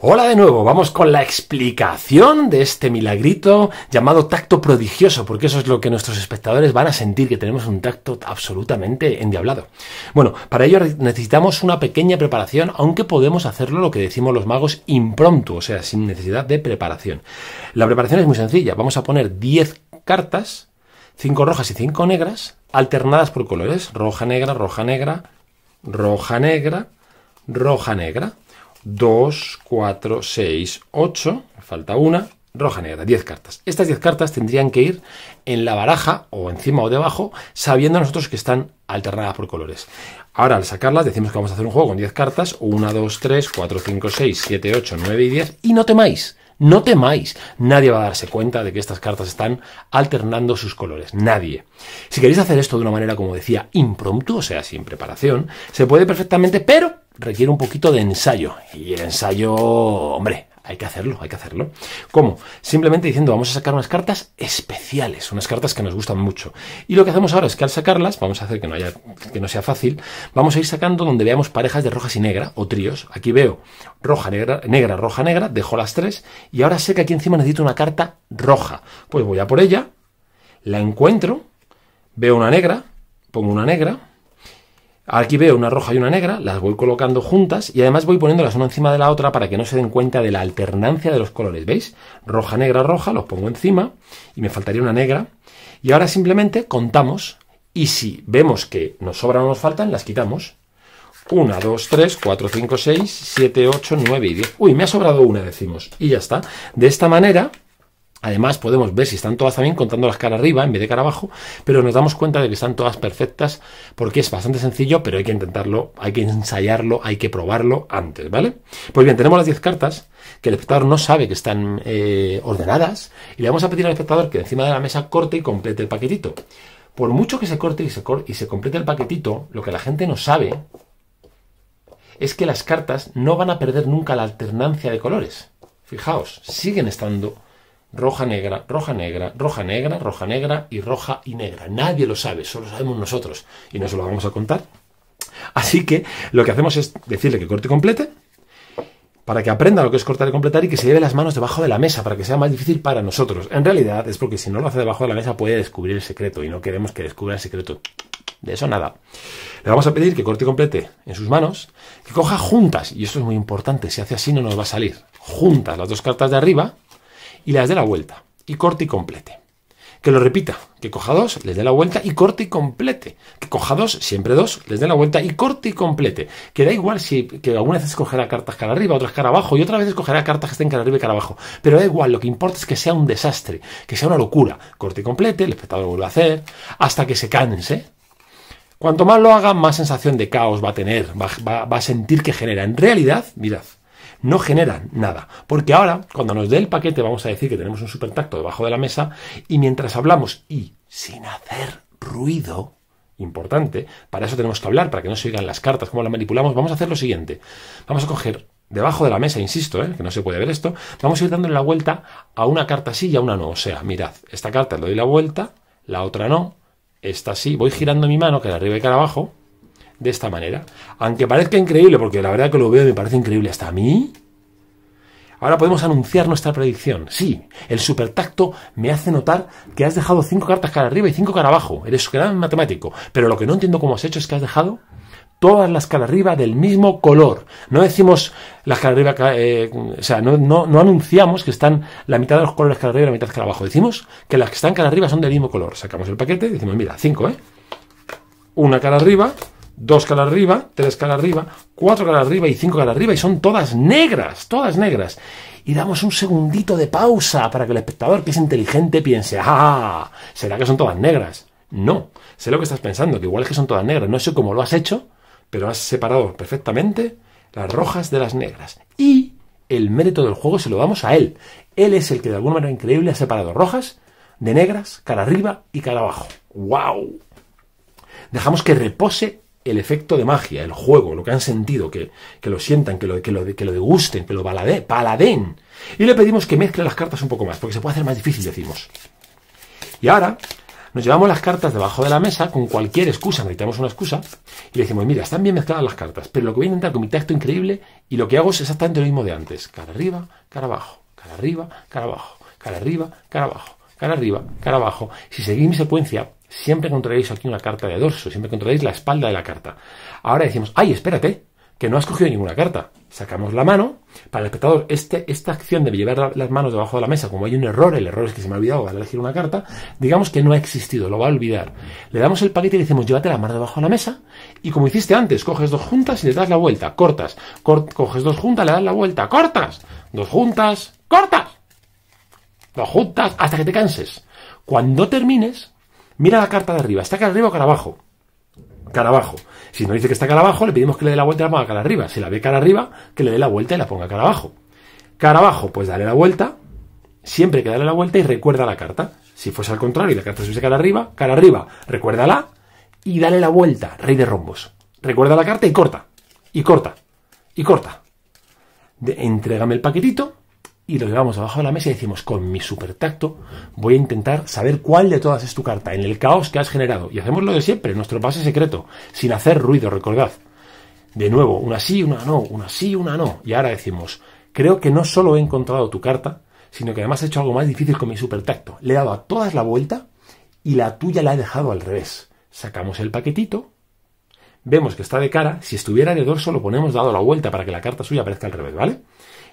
Hola de nuevo, vamos con la explicación de este milagrito llamado tacto prodigioso, porque eso es lo que nuestros espectadores van a sentir, que tenemos un tacto absolutamente endiablado. Bueno, para ello necesitamos una pequeña preparación, aunque podemos hacerlo lo que decimos los magos impromptu, o sea, sin necesidad de preparación. La preparación es muy sencilla, vamos a poner 10 cartas, 5 rojas y 5 negras, alternadas por colores, roja, negra, roja, negra, roja, negra, roja, negra 2, 4, 6, 8, falta una, roja negra, 10 cartas. Estas 10 cartas tendrían que ir en la baraja o encima o debajo, sabiendo nosotros que están alternadas por colores. Ahora, al sacarlas, decimos que vamos a hacer un juego con 10 cartas, 1, 2, 3, 4, 5, 6, 7, 8, 9 y 10, y no temáis. No temáis, nadie va a darse cuenta de que estas cartas están alternando sus colores, nadie. Si queréis hacer esto de una manera, como decía, impromptu, o sea, sin preparación, se puede perfectamente, pero requiere un poquito de ensayo. Y el ensayo, hombre, hay que hacerlo, hay que hacerlo. ¿Cómo? Simplemente diciendo, vamos a sacar unas cartas especiales, unas cartas que nos gustan mucho. Y lo que hacemos ahora es que al sacarlas, vamos a hacer que no, haya, que no sea fácil, vamos a ir sacando donde veamos parejas de rojas y negra, o tríos. Aquí veo roja, negra, negra, roja, negra, dejo las tres, y ahora sé que aquí encima necesito una carta roja. Pues voy a por ella, la encuentro, veo una negra, pongo una negra, Aquí veo una roja y una negra, las voy colocando juntas y además voy poniéndolas una encima de la otra para que no se den cuenta de la alternancia de los colores. ¿Veis? Roja, negra, roja, los pongo encima y me faltaría una negra. Y ahora simplemente contamos y si vemos que nos sobran o nos faltan, las quitamos. 1, dos, tres, cuatro, 5, 6, siete, ocho, nueve y 10. Uy, me ha sobrado una, decimos. Y ya está. De esta manera Además podemos ver si están todas también contando las cara arriba en vez de cara abajo, pero nos damos cuenta de que están todas perfectas porque es bastante sencillo, pero hay que intentarlo, hay que ensayarlo, hay que probarlo antes, ¿vale? Pues bien, tenemos las 10 cartas que el espectador no sabe que están eh, ordenadas y le vamos a pedir al espectador que encima de la mesa corte y complete el paquetito. Por mucho que se corte y se, y se complete el paquetito, lo que la gente no sabe es que las cartas no van a perder nunca la alternancia de colores. Fijaos, siguen estando roja, negra, roja, negra, roja, negra, roja, negra y roja y negra. Nadie lo sabe, solo sabemos nosotros y no se lo vamos a contar. Así que lo que hacemos es decirle que corte y complete para que aprenda lo que es cortar y completar y que se lleve las manos debajo de la mesa para que sea más difícil para nosotros. En realidad es porque si no lo hace debajo de la mesa puede descubrir el secreto y no queremos que descubra el secreto. De eso nada. Le vamos a pedir que corte y complete en sus manos, que coja juntas, y esto es muy importante, si hace así no nos va a salir, juntas las dos cartas de arriba, y las dé la vuelta y corte y complete. Que lo repita, que coja dos, les dé la vuelta y corte y complete. Que coja dos, siempre dos, les dé la vuelta y corte y complete. Que da igual si que algunas escogerá cogerá cartas cara arriba, otras cara abajo y otras vez escogerá cartas que estén cara arriba y cara abajo. Pero da igual, lo que importa es que sea un desastre, que sea una locura. Corte y complete, el espectador lo vuelve a hacer, hasta que se canse. Cuanto más lo haga, más sensación de caos va a tener, va a sentir que genera. En realidad, mirad, no generan nada. Porque ahora, cuando nos dé el paquete, vamos a decir que tenemos un supertacto debajo de la mesa y mientras hablamos y sin hacer ruido, importante, para eso tenemos que hablar, para que no se oigan las cartas, cómo las manipulamos, vamos a hacer lo siguiente. Vamos a coger debajo de la mesa, insisto, ¿eh? que no se puede ver esto, vamos a ir dándole la vuelta a una carta sí y a una no. O sea, mirad, esta carta le doy la vuelta, la otra no, esta sí, voy girando mi mano, que de arriba y cara abajo, de esta manera. Aunque parezca increíble, porque la verdad que lo veo y me parece increíble hasta a mí. Ahora podemos anunciar nuestra predicción. Sí, el supertacto me hace notar que has dejado cinco cartas cara arriba y cinco cara abajo. Eres gran matemático. Pero lo que no entiendo cómo has hecho es que has dejado todas las cara arriba del mismo color. No decimos las cara arriba, eh, o sea, no, anunciamos que están la mitad de los colores cara arriba y la mitad cara abajo. Decimos que las que están cara arriba son del mismo color. Sacamos el paquete y decimos, mira, cinco, ¿eh? Una cara arriba, dos cara arriba, tres cara arriba, cuatro cara arriba y cinco cara arriba, y son todas negras, todas negras. Y damos un segundito de pausa para que el espectador, que es inteligente, piense, ¡ah! ¿Será que son todas negras? No, sé lo que estás pensando, que igual es que son todas negras, no sé cómo lo has hecho, pero has separado perfectamente las rojas de las negras. Y el mérito del juego se lo damos a él. Él es el que de alguna manera increíble ha separado rojas de negras, cara arriba y cara abajo. ¡Wow! Dejamos que repose el efecto de magia, el juego, lo que han sentido, que, lo sientan, que lo, que, lo, que lo degusten, que lo balade, Y le pedimos que mezcle las cartas un poco más, porque se puede hacer más difícil, decimos. Y ahora nos llevamos las cartas debajo de la mesa con cualquier excusa, necesitamos una excusa, y le decimos, mira, están bien mezcladas las cartas, pero lo que voy a intentar con mi texto increíble y lo que hago es exactamente lo mismo de antes. Cara arriba, cara abajo, cara arriba, cara abajo, cara arriba, cara abajo, cara arriba, cara abajo. Si seguí mi secuencia, Siempre controláis aquí una carta de dorso, siempre controláis la espalda de la carta. Ahora decimos, ay, espérate, que no has cogido ninguna carta. Sacamos la mano. Para el espectador, este, esta acción de llevar las manos debajo de la mesa, como hay un error, el error es que se me ha olvidado de elegir una carta, digamos que no ha existido, lo va a olvidar. Le damos el paquete y le decimos, llévate la mano debajo de la mesa. Y como hiciste antes, coges dos juntas y les das la vuelta, cortas. coges dos juntas, le das la vuelta, cortas. Dos juntas, cortas. Dos juntas, hasta que te canses. Cuando termines, Mira la carta de arriba, ¿está cara arriba o cara abajo? Cara abajo. Si no dice que está cara abajo, le pedimos que le dé la vuelta y la ponga cara arriba. Si la ve cara arriba, que le dé la vuelta y la ponga cara abajo. Cara abajo, pues dale la vuelta. Siempre que dale la vuelta y recuerda la carta. Si fuese al contrario y la carta se hubiese cara arriba, cara arriba, recuérdala y dale la vuelta, rey de rombos. Recuerda la carta y corta. Y corta. Y corta. entrégame el paquetito y lo llevamos abajo de la mesa y decimos, con mi super tacto, voy a intentar saber cuál de todas es tu carta, en el caos que has generado. Y hacemos lo de siempre, nuestro pase secreto, sin hacer ruido, recordad. De nuevo, una sí, una no, una sí, una no. Y ahora decimos, creo que no solo he encontrado tu carta, sino que además he hecho algo más difícil con mi super tacto. Le he dado a todas la vuelta y la tuya la he dejado al revés. Sacamos el paquetito, vemos que está de cara, si estuviera de dorso lo ponemos dado la vuelta para que la carta suya aparezca al revés, ¿vale?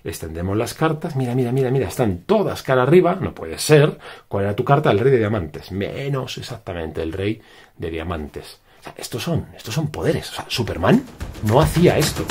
extendemos las cartas, mira, mira, mira, mira, están todas cara arriba, no puede ser. ¿Cuál era tu carta? El rey de diamantes. Menos exactamente el rey de diamantes. estos son, estos son poderes. sea, Superman no hacía esto.